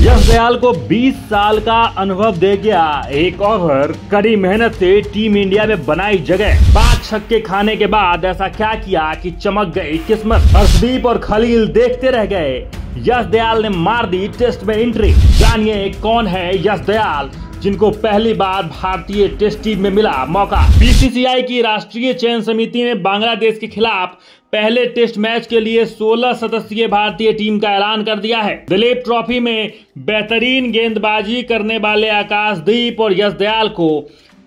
यश दयाल को 20 साल का अनुभव दे गया एक ओवर कड़ी मेहनत से टीम इंडिया में बनाई जगह पांच छक्के खाने के बाद ऐसा क्या किया कि चमक गई किस्मत हर्षदीप और खलील देखते रह गए यश दयाल ने मार दी टेस्ट में एंट्री जानिए कौन है यश दयाल जिनको पहली बार भारतीय टेस्ट टीम में मिला मौका बीसीसीआई की राष्ट्रीय चयन समिति ने बांग्लादेश के खिलाफ पहले टेस्ट मैच के लिए 16 सदस्यीय भारतीय टीम का ऐलान कर दिया है दिलीप ट्रॉफी में बेहतरीन गेंदबाजी करने वाले आकाशदीप और यशदयाल को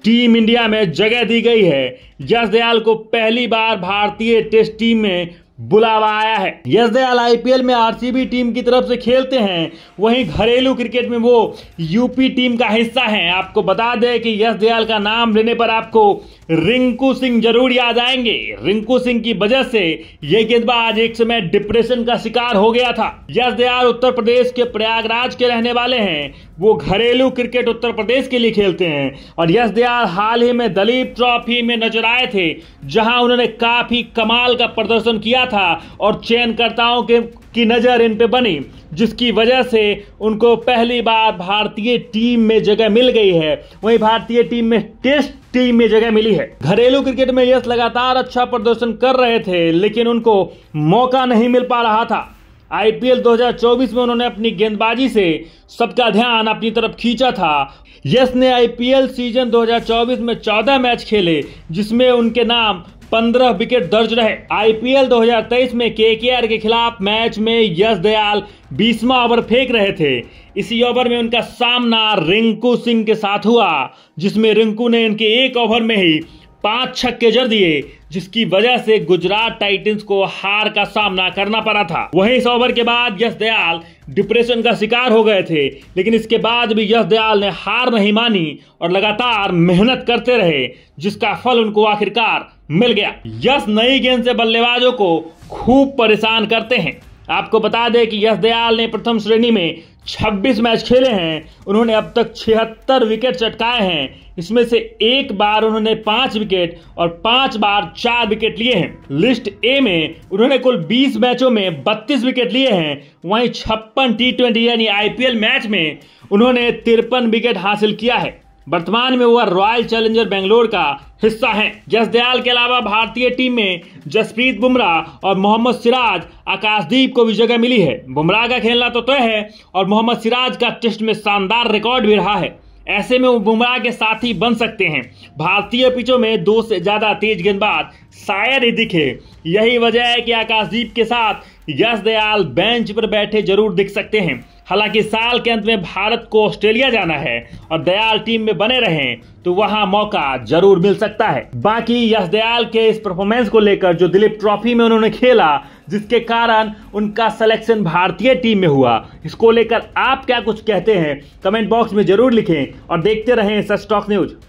टीम इंडिया में जगह दी गई है यश दयाल को पहली बार भारतीय टेस्ट टीम में बुलावा आया है यस दयाल आईपीएल में आरसीबी टीम की तरफ से खेलते हैं वहीं घरेलू क्रिकेट में वो यूपी टीम का हिस्सा हैं आपको बता दें कि यस दयाल का नाम लेने पर आपको रिंकू सिंह जरूर याद आएंगे रिंकू सिंह की वजह से ये गेंदबाज एक समय डिप्रेशन का शिकार हो गया था यश दयाल उत्तर प्रदेश के प्रयागराज के रहने वाले हैं वो घरेलू क्रिकेट उत्तर प्रदेश के लिए खेलते हैं और यश दयाल हाल ही में दलीप ट्रॉफी में नजर आए थे जहां उन्होंने काफी कमाल का प्रदर्शन किया था और चयनकर्ताओं के की नज़र इन पे बनी जिसकी वजह से उनको पहली बार भारतीय टीम में जगह मिल गई है वहीं भारतीय टीम में टेस्ट टीम में जगह मिली है घरेलू क्रिकेट में यश लगातार अच्छा प्रदर्शन कर रहे थे लेकिन उनको मौका नहीं मिल पा रहा था आईपीएल 2024 में उन्होंने अपनी गेंदबाजी से सबका ध्यान अपनी तरफ खींचा था यश ने आईपीएल सीजन 2024 में 14 मैच खेले जिसमें उनके नाम पंद्रह विकेट दर्ज रहे आईपीएल 2023 में केकेआर के खिलाफ मैच में यश दयाल बीसवा ओवर फेंक रहे थे इसी ओवर में उनका सामना रिंकू सिंह के साथ हुआ जिसमें रिंकू ने इनके एक ओवर में ही पांच छक्के जर दिए जिसकी वजह से गुजरात टाइटंस को हार का सामना करना पड़ा था वहीं इस ओवर के बाद यश दयाल डिप्रेशन का शिकार हो गए थे लेकिन इसके बाद भी यश दयाल ने हार नहीं मानी और लगातार मेहनत करते रहे जिसका फल उनको आखिरकार मिल गया यश नई गेंद से बल्लेबाजों को खूब परेशान करते हैं आपको बता दें कि यश दयाल ने प्रथम श्रेणी में 26 मैच खेले हैं उन्होंने अब तक 76 विकेट चटकाए हैं इसमें से एक बार उन्होंने पांच विकेट और पांच बार चार विकेट लिए हैं लिस्ट ए में उन्होंने कुल 20 मैचों में 32 विकेट लिए हैं वहीं छप्पन टी ट्वेंटी यानी आईपीएल मैच में उन्होंने तिरपन विकेट हासिल किया है वर्तमान में वह रॉयल चैलेंजर बेंगलोर का हिस्सा है जस दयाल के अलावा भारतीय टीम में जसप्रीत बुमराह और मोहम्मद सिराज आकाशदीप को भी जगह मिली है बुमराह का खेलना तो तय है और मोहम्मद सिराज का टेस्ट में शानदार रिकॉर्ड भी रहा है ऐसे में वो बुमराह के साथी बन सकते हैं भारतीय पिचों में दो से ज़्यादा तेज गेंदबाज शायद ही दिखे यही वजह है कि आकाशदीप के साथ यश दयाल बेंच पर बैठे जरूर दिख सकते हैं हालांकि साल के अंत में भारत को ऑस्ट्रेलिया जाना है और दयाल टीम में बने रहे तो वहां मौका जरूर मिल सकता है बाकी यश दयाल के इस परफॉर्मेंस को लेकर जो दिलीप ट्रॉफी में उन्होंने खेला जिसके कारण उनका सिलेक्शन भारतीय टीम में हुआ इसको लेकर आप क्या कुछ कहते हैं कमेंट बॉक्स में जरूर लिखें और देखते रहें सच टॉक न्यूज